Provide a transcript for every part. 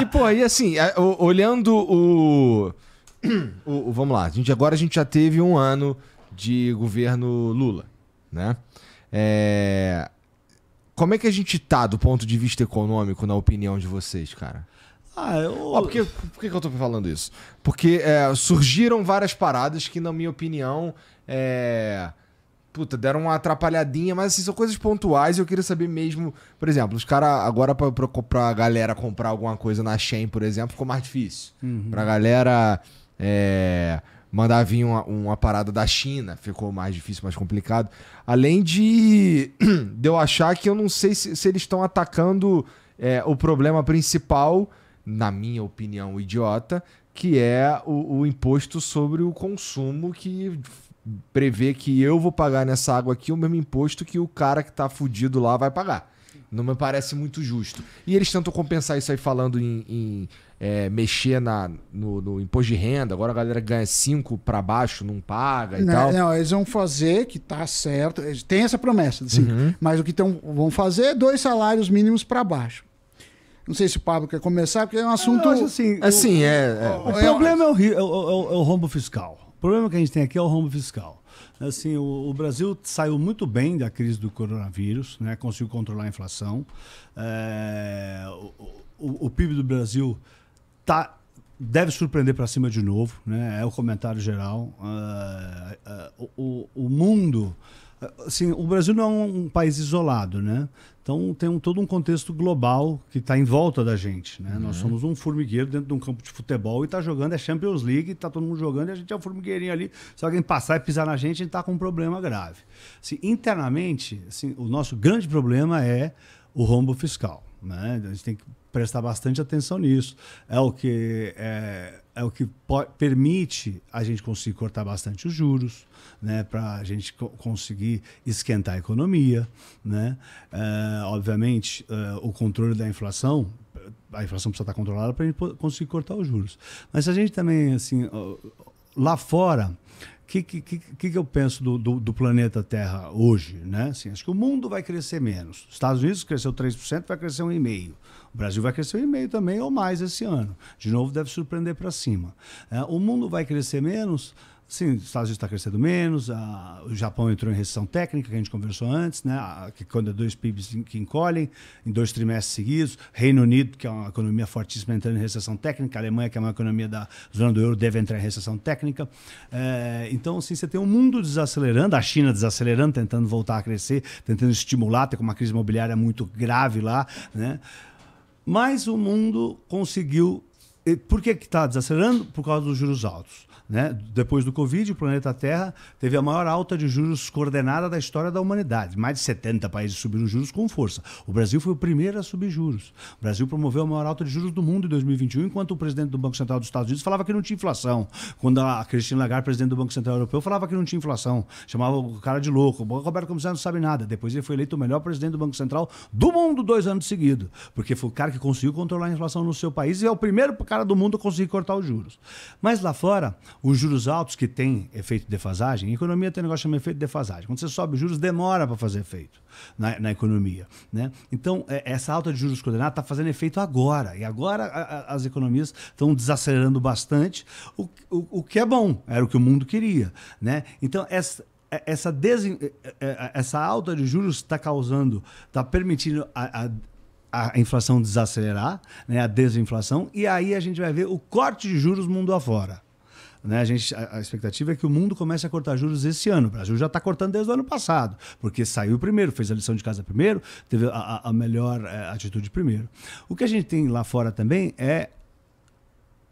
E, pô, aí assim, olhando o... o, o vamos lá, a gente, agora a gente já teve um ano de governo Lula, né? É... Como é que a gente tá do ponto de vista econômico, na opinião de vocês, cara? Ah, eu... por, que, que, eu tô falando isso? Porque é, surgiram várias paradas que, na minha opinião, é, puta, deram uma atrapalhadinha, mas assim, são coisas pontuais. Eu queria saber mesmo, por exemplo, os caras agora pra, pra, pra galera comprar alguma coisa na Shein, por exemplo, ficou mais difícil. Uhum. Pra galera é, mandar vir uma, uma, parada da China, ficou mais difícil, mais complicado. Além de, de eu achar que eu não sei se, se eles estão atacando é, o problema principal, na minha opinião, idiota, que é o, o, imposto sobre o consumo que prever que eu vou pagar nessa água aqui o mesmo imposto que o cara que está fudido lá vai pagar. Não me parece muito justo. E eles tentam compensar isso aí falando em, em é, mexer na, no, no, imposto de renda. Agora a galera ganha 5 para baixo, não paga e não, né, tal. Não, eles vão fazer, que tá certo. Eles têm essa promessa, sim uhum. mas o que tão, vão fazer é dois salários mínimos para baixo. Não sei se o Pablo quer começar, porque é um assunto. assim, assim o, é, é, O, é, problema é, é, é o, é o rombo fiscal problema que a gente tem aqui é o rombo fiscal. Assim, o, o, Brasil saiu muito bem da crise do coronavírus, né? conseguiu controlar a inflação. É, o, o, o PIB do Brasil tá deve surpreender para cima de novo, né? É o comentário geral. É, é, o, o, mundo Assim, o Brasil não é um, país isolado, né? Então tem um, todo um contexto global que está em volta da gente. Né? Uhum. Nós somos um formigueiro dentro de um campo de futebol e está jogando, é Champions League, está todo mundo jogando e a gente é um formigueirinho ali. Se alguém passar e pisar na gente, a gente está com um problema grave. Assim, internamente, assim, o nosso grande problema é o rombo fiscal. Né? A gente tem que prestar bastante atenção nisso. É o que, é, é o que permite a gente conseguir cortar bastante os juros, né? para a gente co conseguir esquentar a economia. Né? É, obviamente, é, o controle da inflação a inflação precisa estar controlada para a gente conseguir cortar os juros. Mas a gente também, assim, lá fora, o que, que, que, que eu penso do, do, do, planeta Terra hoje? Né? Assim, acho que o mundo vai crescer menos. Os Estados Unidos cresceu 3%, vai crescer 1,5%. O Brasil vai crescer 1,5% também ou mais esse ano. De novo, deve surpreender para cima. É, o mundo vai crescer menos, Sim, os Estados Unidos está crescendo menos, a, o Japão entrou em recessão técnica, que a gente conversou antes, né? A, que quando é dois PIBs que encolhem, em dois trimestres seguidos, Reino Unido, que é uma economia fortíssima, entrando em recessão técnica, a Alemanha, que é uma economia da zona do euro, deve entrar em recessão técnica. É, então, assim, você tem o um mundo desacelerando, a China desacelerando, tentando voltar a crescer, tentando estimular, tem uma crise imobiliária muito grave lá, né? Mas o mundo conseguiu por que está desacelerando? Por causa dos juros altos. Né? Depois do Covid, o planeta Terra teve a maior alta de juros coordenada da história da humanidade. Mais de 70 países subiram juros com força. O Brasil foi o primeiro a subir juros. O Brasil promoveu a maior alta de juros do mundo em 2021, enquanto o presidente do Banco Central dos Estados Unidos falava que não tinha inflação. Quando a Cristina Lagarde, presidente do Banco Central Europeu, falava que não tinha inflação. Chamava o cara de louco. O Roberto Comissário não sabe nada. Depois ele foi eleito o melhor presidente do Banco Central do mundo dois anos seguidos. Porque foi o cara que conseguiu controlar a inflação no seu país e é o primeiro cara do mundo conseguir cortar os juros. Mas lá fora, os juros altos que tem efeito de defasagem, em economia tem um negócio chamado efeito de defasagem. Quando você sobe os juros, demora para fazer efeito na, na economia. Né? Então, é, essa alta de juros coordenada está fazendo efeito agora. E agora a, a, as economias estão desacelerando bastante, o, o, o que é bom, era o que o mundo queria. Né? Então, essa, é, essa, é, essa alta de juros está causando, está permitindo a, a inflação desacelerar, né, a desinflação, e aí a gente vai ver o corte de juros mundo afora. Né? A, gente, a, a, expectativa é que o mundo comece a cortar juros esse ano. O Brasil já está cortando desde o ano passado, porque saiu primeiro, fez a lição de casa primeiro, teve a, a melhor é, atitude primeiro. O que a gente tem lá fora também é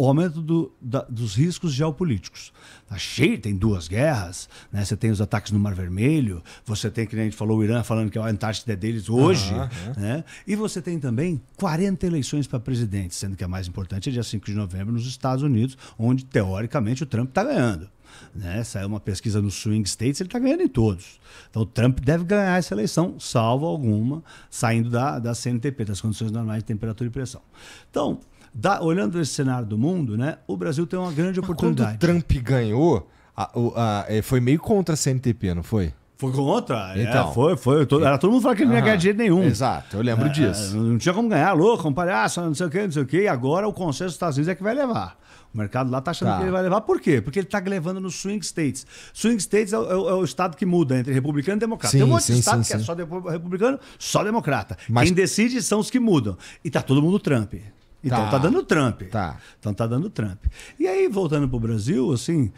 o aumento do, da, dos riscos geopolíticos. Tá cheio, tem duas guerras, né? Você tem os ataques no Mar Vermelho, você tem, que a gente falou, o Irã falando que a Antártida é deles hoje, uhum, uhum. né? E você tem também 40 eleições para presidente, sendo que a mais importante é dia 5 de novembro nos Estados Unidos, onde, teoricamente, o Trump está ganhando. Né? Saiu uma pesquisa no Swing States, ele está ganhando em todos. Então o Trump deve ganhar essa eleição, salvo alguma, saindo da, da CNTP, das condições normais de temperatura e pressão. Então, da, olhando esse cenário do mundo, né, o Brasil tem uma grande oportunidade. Mas quando o Trump ganhou, a, a, a, é, foi meio contra a CNTP, não foi? Foi contra? É, então, é, foi, foi. Todo, era todo mundo falando que ele não ia ganhar dinheiro nenhum. Exato, eu lembro é, disso. É, não tinha como ganhar, louco, um palhaço, não sei o quê, não sei o quê. E agora o consenso dos Estados Unidos é que vai levar. O mercado lá está achando tá. que ele vai levar. Por quê? Porque ele está levando nos swing states. Swing states é o, é o, estado que muda entre republicano e democrata. Sim, Tem um monte sim, de estado sim, que é só republicano, só democrata. Mas... Quem decide são os que mudam. E está todo mundo Trump. Então tá, tá dando Trump. Tá. Então tá dando Trump. E aí, voltando para o Brasil, assim,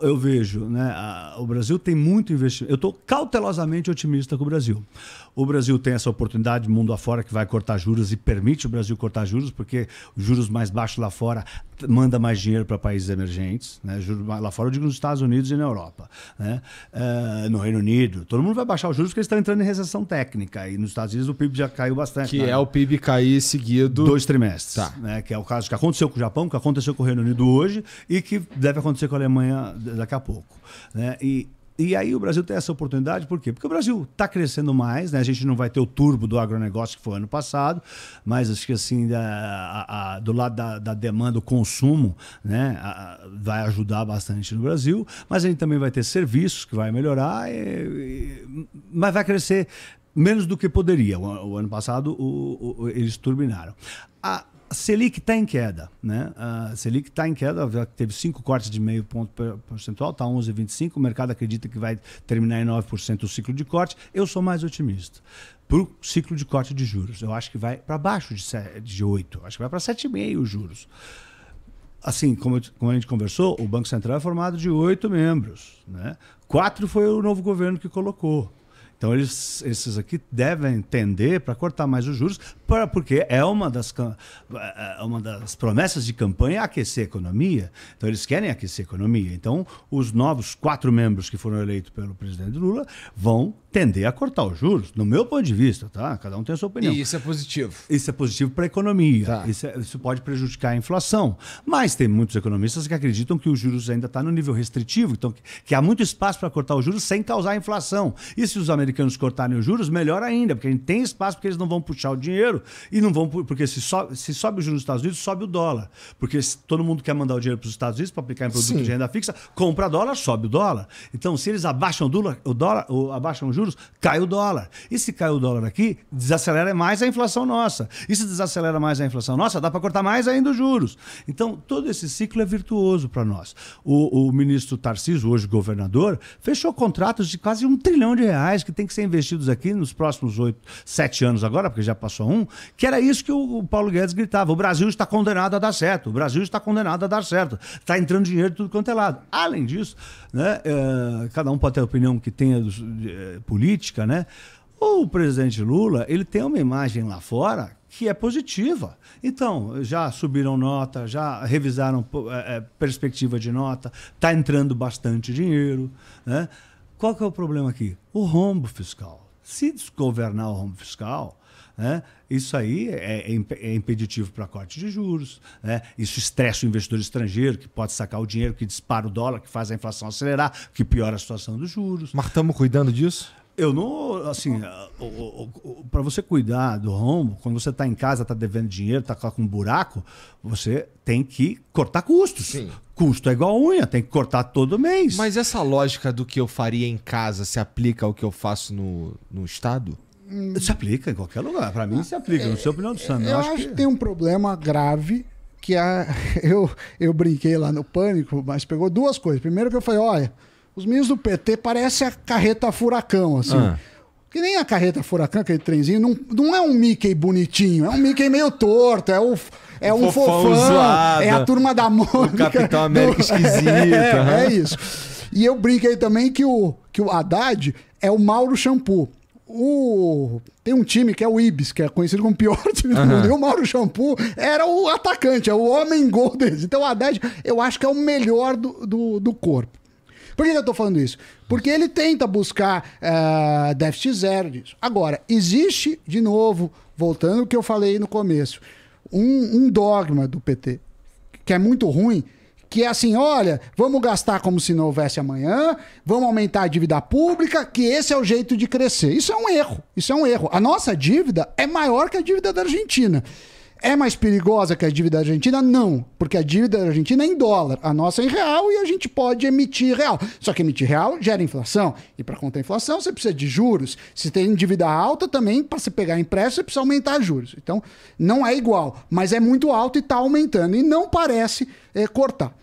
eu vejo, né? A, o Brasil tem muito investimento. Eu estou cautelosamente otimista com o Brasil. O Brasil tem essa oportunidade, mundo afora, que vai cortar juros e permite o Brasil cortar juros, porque juros mais baixos lá fora manda mais dinheiro para países emergentes. Né? Juros lá fora, eu digo nos Estados Unidos e na Europa. Né? Uh, no Reino Unido, todo mundo vai baixar os juros porque eles estão entrando em recessão técnica. E nos Estados Unidos o PIB já caiu bastante. Que né? é o PIB cair seguido. Dois trimestres. Tá. Né? Que é o caso que aconteceu com o Japão, que aconteceu com o Reino Unido hoje e que deve acontecer com a Alemanha daqui a pouco. Né? E e aí o Brasil tem essa oportunidade, por quê? Porque o Brasil está crescendo mais, né? A gente não vai ter o turbo do agronegócio que foi ano passado, mas acho que assim, da, a, a, do lado da, da, demanda, o consumo, né? A, vai ajudar bastante no Brasil, mas a gente também vai ter serviços que vai melhorar, e, e, mas vai crescer menos do que poderia. O, o ano passado o, eles turbinaram. A, a Selic está em queda, né? A Selic está em queda, teve cinco cortes de meio ponto percentual, está 11,25. O mercado acredita que vai terminar em 9% o ciclo de corte. Eu sou mais otimista para o ciclo de corte de juros. Eu acho que vai para baixo de, 7, de 8, acho que vai para 7,5 os juros. Assim, como, como a gente conversou, o Banco Central é formado de oito membros. Né? Quatro foi o novo governo que colocou. Então, eles, esses aqui devem tender para cortar mais os juros, pra, porque é uma das, é, é uma das promessas de campanha aquecer a economia. Então, eles querem aquecer a economia. Então, os novos quatro membros que foram eleitos pelo presidente Lula vão tender a cortar os juros, no meu ponto de vista, tá? Cada um tem a sua opinião. E isso é positivo. Isso é positivo para a economia. Tá. Isso, é, isso, pode prejudicar a inflação. Mas tem muitos economistas que acreditam que os juros ainda estão tá no nível restritivo, então que, que há muito espaço para cortar os juros sem causar inflação. E se os americanos americanos cortarem os juros, melhor ainda, porque a gente tem espaço porque eles não vão puxar o dinheiro e não vão. Porque se sobe, se sobe o juros nos Estados Unidos, sobe o dólar. Porque todo mundo quer mandar o dinheiro para os Estados Unidos para aplicar em produto Sim. de renda fixa, compra dólar, sobe o dólar. Então, se eles abaixam o dólar, o dólar ou abaixam os juros, cai o dólar. E se cai o dólar aqui, desacelera mais a inflação nossa. E se desacelera mais a inflação nossa, dá para cortar mais ainda os juros. Então, todo esse ciclo é virtuoso para nós. O, o ministro Tarcísio, hoje governador, fechou contratos de quase um trilhão de reais que tem que ser investidos aqui nos próximos oito, sete anos agora, porque já passou um, que era isso que o Paulo Guedes gritava. O Brasil está condenado a dar certo, o Brasil está condenado a dar certo. Está entrando dinheiro de tudo quanto é lado. Além disso, né, é, cada um pode ter a opinião que tenha eh, política, né? O presidente Lula, ele tem uma imagem lá fora que é positiva. Então, já subiram nota, já revisaram é, perspectiva de nota, está entrando bastante dinheiro, né? Qual que é o problema aqui? O rombo fiscal. Se desgovernar o rombo fiscal, né, isso aí é, é, é impeditivo para corte de juros, né, isso estressa o investidor estrangeiro, que pode sacar o dinheiro, que dispara o dólar, que faz a inflação acelerar, que piora a situação dos juros. Mas estamos cuidando disso? Eu não, assim, para você cuidar do rombo, quando você está em casa, está devendo dinheiro, está com um buraco, você tem que cortar custos. Sim. Custo é igual unha, tem que cortar todo mês. Mas essa lógica do que eu faria em casa se aplica ao que eu faço no, no Estado? Se aplica em qualquer lugar. Para mim, se aplica. Não sei a opinião do Sandro. Eu, acho, acho que... que tem um problema grave que é, a, eu, eu brinquei lá no pânico, mas pegou duas coisas. Primeiro que eu falei, olha, os meninos do PT parecem a carreta furacão, assim. Ah que nem a carreta furacão, aquele trenzinho, não, não é um Mickey bonitinho, é um Mickey meio torto, é o. É um fofão, fofão zoado, é a turma da Mônica. O Capitão América do... É, esquisito. É, uhum. é, isso. E eu brinquei também que o, que o Haddad é o Mauro Shampoo. O... Tem um time que é o Ibis, que é conhecido como o pior time do mundo. E o Mauro Shampoo era o atacante, é o homem gol deles. Então o Haddad, eu acho que é o melhor do, do, do corpo. Por que, eu estou falando isso? Porque ele tenta buscar uh, déficit zero disso. Agora, existe, de novo, voltando ao que eu falei no começo, um, um dogma do PT, que é muito ruim, que é assim, olha, vamos gastar como se não houvesse amanhã, vamos aumentar a dívida pública, que esse é o jeito de crescer. Isso é um erro, isso é um erro. A nossa dívida é maior que a dívida da Argentina. É mais perigosa que a dívida argentina? Não, porque a dívida argentina é em dólar, a nossa é em real e a gente pode emitir real. Só que emitir real gera inflação. E para conter inflação, você precisa de juros. Se tem dívida alta também, para se pegar empréstimo, você precisa aumentar juros. Então, não é igual, mas é muito alto e está aumentando. E não parece é, cortar.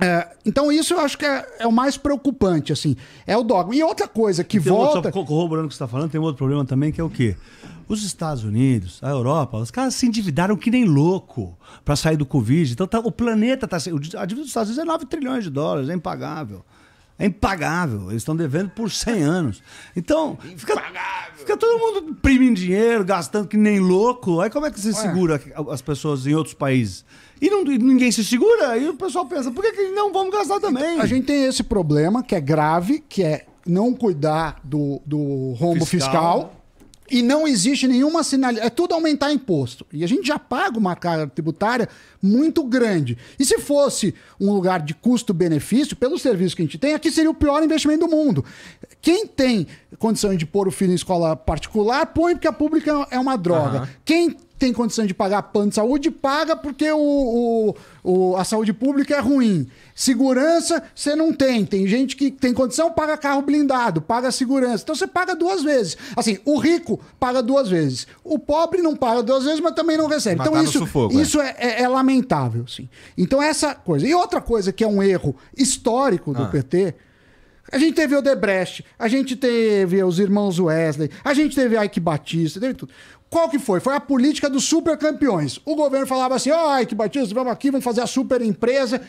É, então isso eu acho que é, é, o mais preocupante, assim, é o dogma. E outra coisa que volta... Outro, só corroborando o que você está falando, tem um outro problema também, que é o quê? Os Estados Unidos, a Europa, os caras se endividaram que nem louco para sair do Covid. Então tá, o planeta está... A dívida dos Estados Unidos é 9 trilhões de dólares, é impagável. É impagável. Eles estão devendo por 100 anos. Então, fica, fica, todo mundo imprimindo dinheiro, gastando que nem louco. Aí como é que se segura as pessoas em outros países? E, não, e ninguém se segura, aí o pessoal pensa, por que, que não vamos gastar então, também? a gente tem esse problema que é grave, que é não cuidar do, do rombo fiscal, fiscal e não existe nenhuma sinalização. É tudo aumentar imposto. E a gente já paga uma carga tributária muito grande. E se fosse um lugar de custo-benefício, pelo serviço que a gente tem, aqui seria o pior investimento do mundo. Quem tem condição de pôr o filho em escola particular, põe porque a pública é uma droga. Uhum. Quem tem condição de pagar plano de saúde, paga porque o, o, o, a saúde pública é ruim. Segurança, você não tem. Tem gente que tem condição, paga carro blindado, paga segurança. Então você paga duas vezes. Assim, o rico paga duas vezes. O pobre não paga duas vezes, mas também não recebe. Mas então tá isso, sufoco, é. isso é. É, é, lamentável, sim. Então essa coisa. E outra coisa que é um erro histórico do ah. PT a gente teve o Debrecht, a gente teve os irmãos Wesley, a gente teve Ike Batista, teve tudo. Qual que foi? Foi a política dos Supercampeões. O governo falava assim: ó, oh, Ike Batista, vamos aqui, vamos fazer a super empresa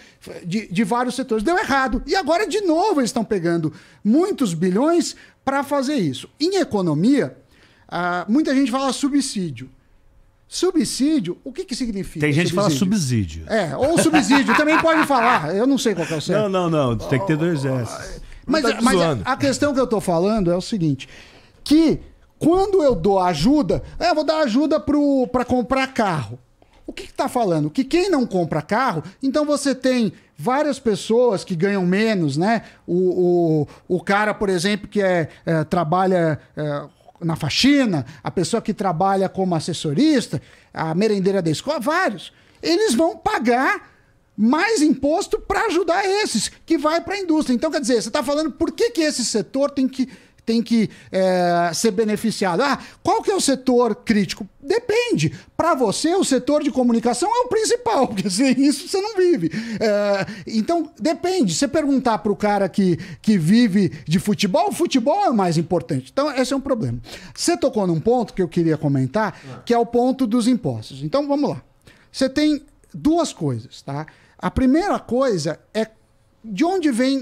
de, de vários setores. Deu errado. E agora, de novo, eles estão pegando muitos bilhões para fazer isso. Em economia, uh, muita gente fala subsídio. Subsídio, o que, que significa? Tem gente subsídio? que fala subsídio. É, ou subsídio, também pode falar. Eu não sei qual é o certo. Não, não, não. Tem que ter dois S. Ah, mas, tá é, mas é, a, a questão que eu tô falando é o seguinte: que quando eu dou ajuda, é, eu vou dar ajuda para comprar carro. O que está falando? Que quem não compra carro, então você tem várias pessoas que ganham menos, né? O, o, o cara, por exemplo, que é, é trabalha. É, na faxina, a pessoa que trabalha como assessorista, a merendeira da escola, vários. Eles vão pagar mais imposto para ajudar esses que vai para a indústria. Então, quer dizer, você está falando por que, que esse setor tem que tem que é, ser beneficiado. Ah, qual que é o setor crítico? Depende. Para você, o setor de comunicação é o principal, porque sem isso você não vive. É, então, depende. Você perguntar para o cara que, que vive de futebol, o futebol é o mais importante. Então, esse é um problema. Você tocou num ponto que eu queria comentar, ah. que é o ponto dos impostos. Então, vamos lá. Você tem duas coisas, tá? A primeira coisa é de onde vem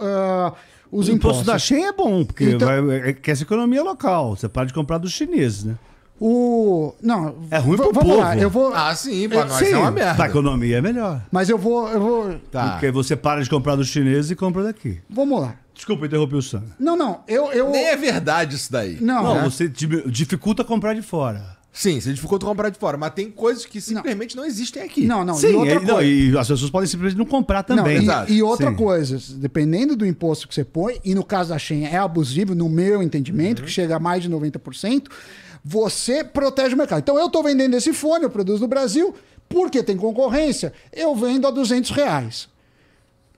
uh, os o imposto impostos. da Shein é bom, porque então, vai, é, é essa economia é local. Você para de comprar dos chineses, né? O. Não. É ruim pro povo. Lá, eu vou... Ah, sim, pra é, nós sim. é uma merda. Pra economia é melhor. Mas eu vou. Eu vou... Tá. Porque você para de comprar dos chineses e compra daqui. Vamos lá. Desculpa, interrompi o Sam. Não, não. Eu, eu... Nem é verdade isso daí. Não, não né? você dificulta comprar de fora. Sim, se dificulta comprar de fora, mas tem coisas que simplesmente não, não existem aqui. Não, não. Sim, e, outra é, coisa... Não, e as pessoas podem simplesmente não comprar também. Não, e, e, outra Sim. coisa, dependendo do imposto que você põe, e no caso da Shen é abusivo, no meu entendimento, uhum. que chega a mais de 90%, você protege o mercado. Então eu estou vendendo esse fone, eu produzo no Brasil, porque tem concorrência, eu vendo a 200 reais.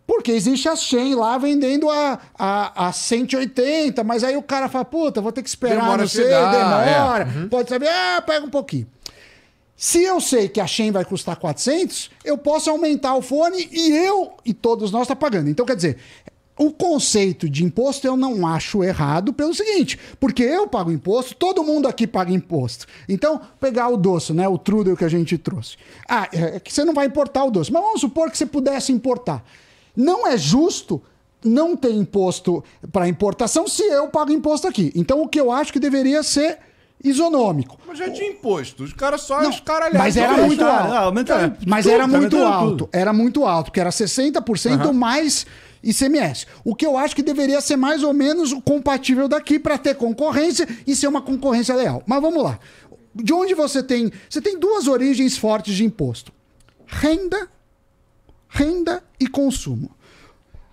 Porque existe a Shen lá vendendo a, a, a 180, mas aí o cara fala, puta, vou ter que esperar, demora não sei, dá, é. demora. É. Uhum. Pode saber, ah, pega um pouquinho. Se eu sei que a Shen vai custar 400, eu posso aumentar o fone e eu e todos nós tá pagando. Então, quer dizer, o conceito de imposto eu não acho errado pelo seguinte, porque eu pago imposto, todo mundo aqui paga imposto. Então, pegar o doce, né, o trudel que a gente trouxe. Ah, é, é que você não vai importar o doce, mas vamos supor que você pudesse importar. Não é justo não ter imposto para importação se eu pago imposto aqui. Então, o que eu acho que deveria ser isonômico. Mas já tinha imposto. Os caras só não, os caras Mas era muito alto. Ah, tudo, mas era muito alto. Tudo. Era muito alto, que era 60% uhum. mais ICMS. O que eu acho que deveria ser mais ou menos compatível daqui para ter concorrência e ser uma concorrência leal. Mas vamos lá. De onde você tem. Você tem duas origens fortes de imposto: renda renda e consumo.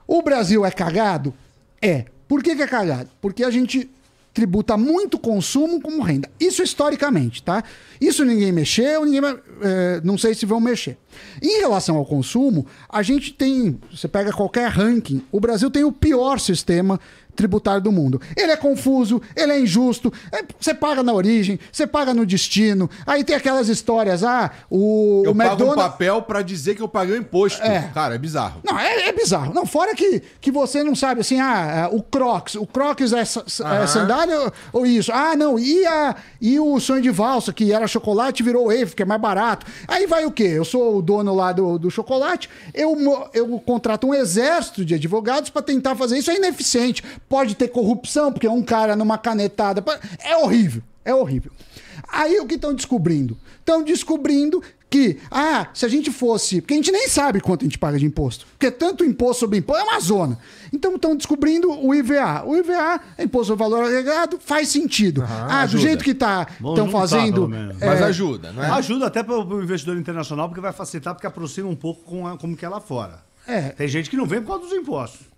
O Brasil é cagado? É. Por que, que é cagado? Porque a gente tributa muito consumo como renda. Isso historicamente, tá? Isso ninguém mexeu, ninguém. É, não sei se vão mexer. Em relação ao consumo, a gente tem, você pega qualquer ranking, o Brasil tem o pior sistema tributário do mundo. Ele é confuso, ele é injusto, é, você paga na origem, você paga no destino. Aí tem aquelas histórias, ah, o, eu o McDonald's... pago um papel para dizer que eu paguei o imposto. É. Cara, é bizarro. Não, é, é, bizarro. Não, fora que, que você não sabe, assim, ah, é, o Crocs, o Crocs é, é sandália ou isso? Ah, não, e, a, e o sonho de valsa, que era chocolate, virou wave, que é mais barato. Aí vai o quê? Eu sou dono lá do, do chocolate, eu, eu contrato um exército de advogados para tentar fazer isso. É ineficiente. Pode ter corrupção, porque um cara numa canetada. É horrível. É horrível. Aí o que estão descobrindo? Estão descobrindo que, ah, se a gente fosse. Porque a gente nem sabe quanto a gente paga de imposto. Porque tanto imposto sobre imposto é uma zona. Então estão descobrindo o IVA. O IVA, é imposto sobre valor agregado, faz sentido. Uhum, ah, ajuda. do jeito que estão tá, fazendo. Tá, é... Mas ajuda, né? Ajuda até para o investidor internacional, porque vai facilitar, porque aproxima um pouco com a, como que é lá fora. É. Tem gente que não vem por causa dos impostos.